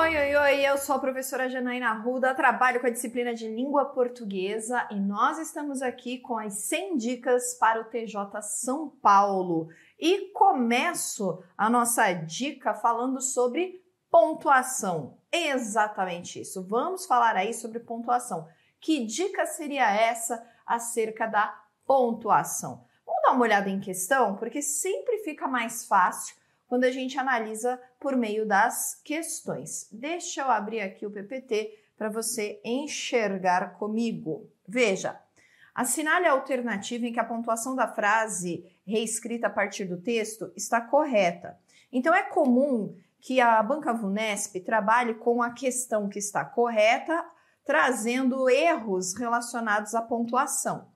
Oi, oi, oi, eu sou a professora Janaína Ruda, trabalho com a disciplina de língua portuguesa e nós estamos aqui com as 100 dicas para o TJ São Paulo. E começo a nossa dica falando sobre pontuação. Exatamente isso. Vamos falar aí sobre pontuação. Que dica seria essa acerca da pontuação? Vamos dar uma olhada em questão, porque sempre fica mais fácil quando a gente analisa por meio das questões. Deixa eu abrir aqui o PPT para você enxergar comigo. Veja, assinale a alternativa em que a pontuação da frase reescrita a partir do texto está correta. Então é comum que a banca Vunesp trabalhe com a questão que está correta, trazendo erros relacionados à pontuação.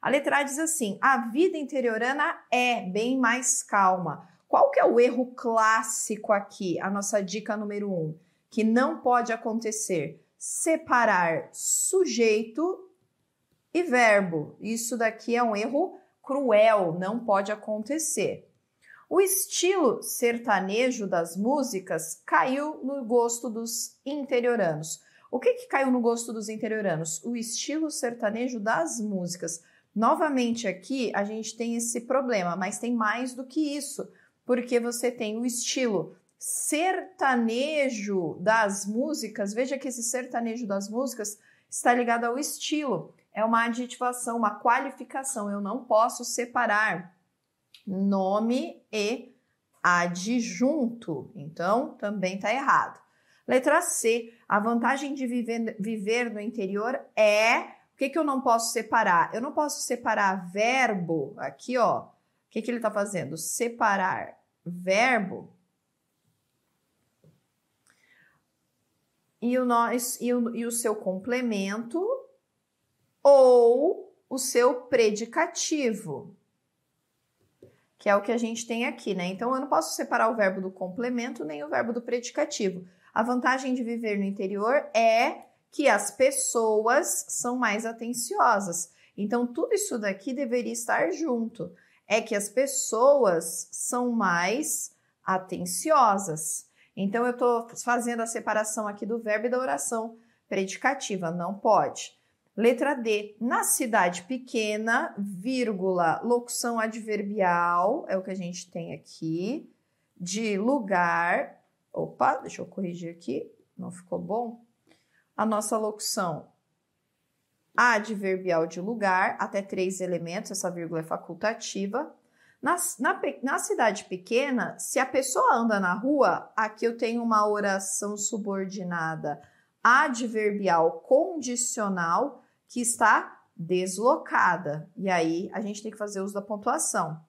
A letra A diz assim: a vida interiorana é bem mais calma, qual que é o erro clássico aqui? A nossa dica número um, que não pode acontecer: separar sujeito e verbo. Isso daqui é um erro cruel, não pode acontecer. O estilo sertanejo das músicas caiu no gosto dos interioranos. O que, que caiu no gosto dos interioranos? O estilo sertanejo das músicas. Novamente aqui a gente tem esse problema, mas tem mais do que isso porque você tem o estilo sertanejo das músicas. Veja que esse sertanejo das músicas está ligado ao estilo. É uma aditivação, uma qualificação. Eu não posso separar nome e adjunto. Então, também está errado. Letra C. A vantagem de viver, viver no interior é. O que, que eu não posso separar? Eu não posso separar verbo aqui, ó que, que ele está fazendo? Separar verbo e o, nós, e, o, e o seu complemento ou o seu predicativo, que é o que a gente tem aqui, né? Então eu não posso separar o verbo do complemento nem o verbo do predicativo. A vantagem de viver no interior é que as pessoas são mais atenciosas. Então tudo isso daqui deveria estar junto é que as pessoas são mais atenciosas. Então, eu estou fazendo a separação aqui do verbo e da oração predicativa, não pode. Letra D, na cidade pequena, vírgula, locução adverbial, é o que a gente tem aqui, de lugar. Opa, deixa eu corrigir aqui, não ficou bom. A nossa locução adverbial de lugar, até três elementos, essa vírgula é facultativa. Na, na, na, cidade pequena, se a pessoa anda na rua, aqui eu tenho uma oração subordinada adverbial condicional que está deslocada. E aí a gente tem que fazer uso da pontuação.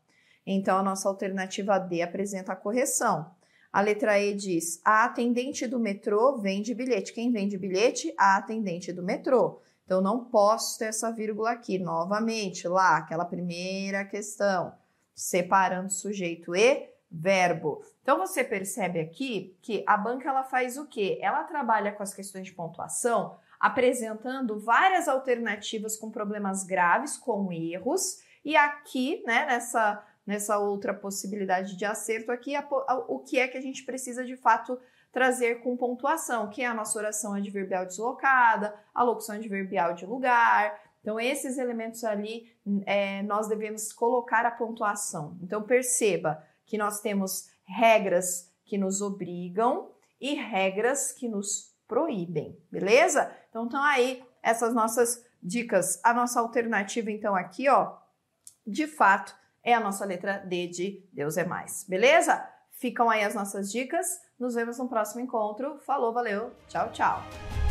Então a nossa alternativa D apresenta a correção. A letra E diz: a atendente do metrô vende bilhete. Quem vende bilhete? A atendente do metrô. Então, não posso ter essa vírgula aqui. Novamente, lá, aquela primeira questão, separando sujeito e verbo. Então, você percebe aqui que a banca ela faz o quê? Ela trabalha com as questões de pontuação, apresentando várias alternativas com problemas graves, com erros. E aqui, né, nessa, nessa outra possibilidade de acerto aqui, a, a, o que é que a gente precisa de fato trazer com pontuação, que é a nossa oração adverbial deslocada, a locução adverbial de lugar. Então, esses elementos ali é, nós devemos colocar a pontuação. Então, perceba que nós temos regras que nos obrigam e regras que nos proíbem, beleza? Então, estão aí essas nossas dicas. A nossa alternativa, então, aqui, ó, de fato, é a nossa letra D de Deus é Mais, beleza? Ficam aí as nossas dicas. Nos vemos no próximo encontro. Falou, valeu, tchau, tchau.